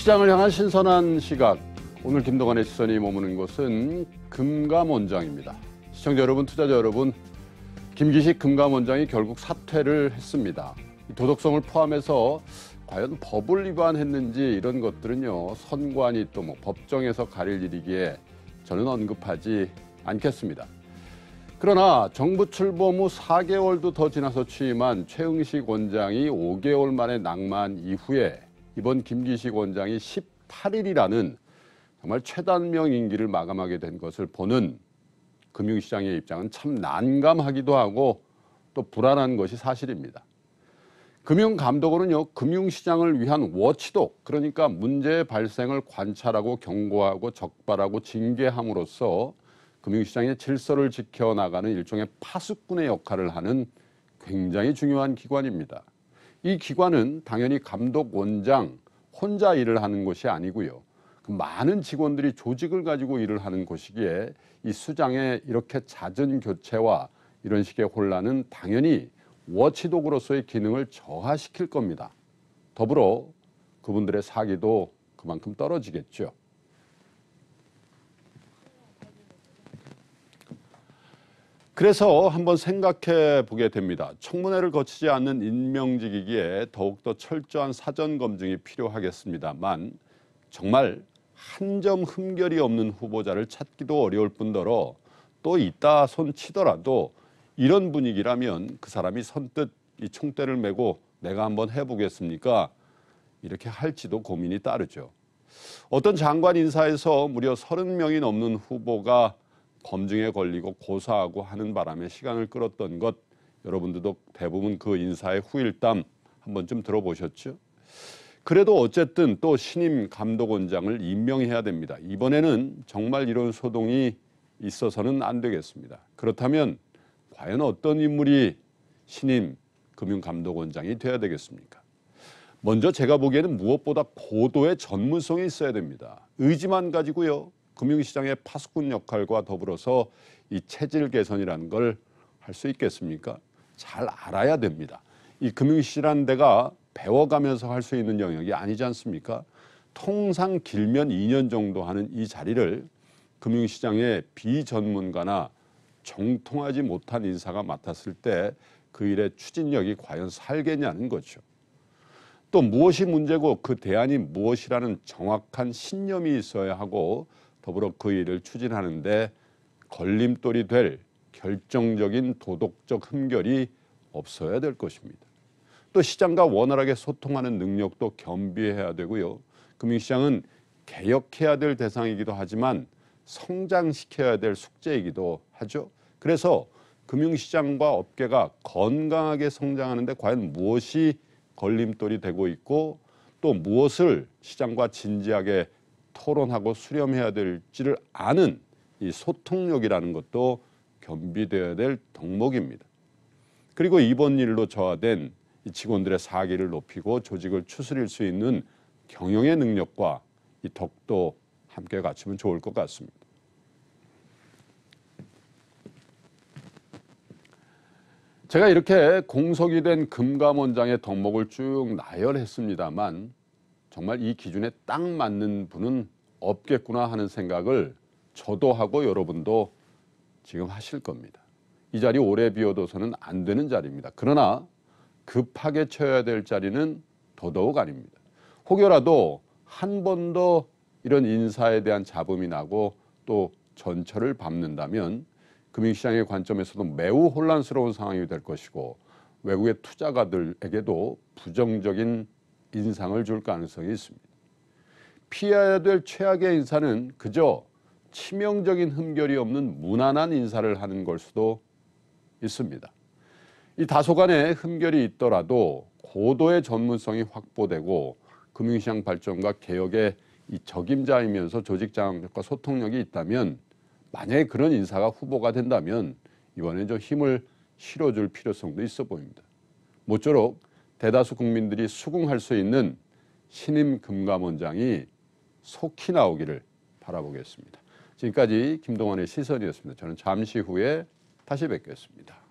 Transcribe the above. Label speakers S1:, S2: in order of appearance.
S1: 시장을 향한 신선한 시각. 오늘 김동관의 시선이 머무는 곳은 금감원장입니다. 시청자 여러분, 투자자 여러분, 김기식 금감원장이 결국 사퇴를 했습니다. 도덕성을 포함해서 과연 법을 위반했는지 이런 것들은요 선관위 또뭐 법정에서 가릴 일이기에 저는 언급하지 않겠습니다. 그러나 정부 출범 후 4개월도 더 지나서 취임한 최응식 원장이 5개월 만에 낭만 이후에 이번 김기식 원장이 18일이라는 정말 최단명 임기를 마감하게 된 것을 보는 금융시장의 입장은 참 난감하기도 하고 또 불안한 것이 사실입니다. 금융감독원은요, 금융시장을 위한 워치독, 그러니까 문제 발생을 관찰하고 경고하고 적발하고 징계함으로써 금융시장의 질서를 지켜나가는 일종의 파수꾼의 역할을 하는 굉장히 중요한 기관입니다. 이 기관은 당연히 감독 원장 혼자 일을 하는 곳이 아니고요. 그 많은 직원들이 조직을 가지고 일을 하는 곳이기에이 수장의 이렇게 잦은 교체와 이런 식의 혼란은 당연히 워치독으로서의 기능을 저하시킬 겁니다. 더불어 그분들의 사기도 그만큼 떨어지겠죠. 그래서 한번 생각해 보게 됩니다. 청문회를 거치지 않는 임명직이기에 더욱더 철저한 사전 검증이 필요하겠습니다만 정말 한 점 흠결이 없는 후보자를 찾기도 어려울 뿐더러 또 있다 손 치더라도 이런 분위기라면 그 사람이 선뜻 이 총대를 메고 내가 한번 해보겠습니까? 이렇게 할지도 고민이 따르죠. 어떤 장관 인사에서 무려 30명이 넘는 후보가 검증에 걸리고 고사하고 하는 바람에 시간을 끌었던 것 여러분들도 대부분 그 인사의 후일담 한 번쯤 들어보셨죠? 그래도 어쨌든 또 신임 감독원장을 임명해야 됩니다. 이번에는 정말 이런 소동이 있어서는 안 되겠습니다. 그렇다면 과연 어떤 인물이 신임 금융감독원장이 돼야 되겠습니까? 먼저 제가 보기에는 무엇보다 고도의 전문성이 있어야 됩니다. 의지만 가지고요. 금융시장의 파수꾼 역할과 더불어서 이 체질 개선이라는 걸 할 수 있겠습니까? 잘 알아야 됩니다. 이금융시란데가 배워가면서 할 수 있는 영역이 아니지 않습니까? 통상 길면 2년 정도 하는 이 자리를 금융시장의 비전문가나 정통하지 못한 인사가 맡았을 때 그 일의 추진력이 과연 살겠냐는 거죠. 또 무엇이 문제고 그 대안이 무엇이라는 정확한 신념이 있어야 하고 더불어 그 일을 추진하는데 걸림돌이 될 결정적인 도덕적 흠결이 없어야 될 것입니다. 또 시장과 원활하게 소통하는 능력도 겸비해야 되고요. 금융시장은 개혁해야 될 대상이기도 하지만 성장시켜야 될 숙제이기도 하죠. 그래서 금융시장과 업계가 건강하게 성장하는데 과연 무엇이 걸림돌이 되고 있고 또 무엇을 시장과 진지하게 토론하고 수렴해야 될지를 아는 이 소통력이라는 것도 겸비되어야 될 덕목입니다. 그리고 이번 일로 저하된 이 직원들의 사기를 높이고 조직을 추스릴 수 있는 경영의 능력과 이 덕도 함께 갖추면 좋을 것 같습니다. 제가 이렇게 공석이 된 금감원장의 덕목을 쭉 나열했습니다만 정말 이 기준에 딱 맞는 분은 없겠구나 하는 생각을 저도 하고 여러분도 지금 하실 겁니다. 이 자리 오래 비워둬서는 안 되는 자리입니다. 그러나 급하게 쳐야 될 자리는 더더욱 아닙니다. 혹여라도 한 번 더 이런 인사에 대한 잡음이 나고 또 전철을 밟는다면 금융시장의 관점에서도 매우 혼란스러운 상황이 될 것이고 외국의 투자가들에게도 부정적인 인상을 줄 가능성이 있습니다. 피해야 될 최악의 인사는 그저 치명적인 흠결이 없는 무난한 인사를 하는 걸 수도 있습니다. 이 다소간의 흠결이 있더라도 고도의 전문성이 확보되고 금융시장 발전과 개혁의 이 적임자이면서 조직 장악력과 소통력이 있다면 만약에 그런 인사가 후보가 된다면 이번에 좀 힘을 실어줄 필요성도 있어 보입니다. 모쪼록 대다수 국민들이 수긍할 수 있는 신임 금감원장이 속히 나오기를 바라보겠습니다. 지금까지 김동완의 시선이었습니다. 저는 잠시 후에 다시 뵙겠습니다.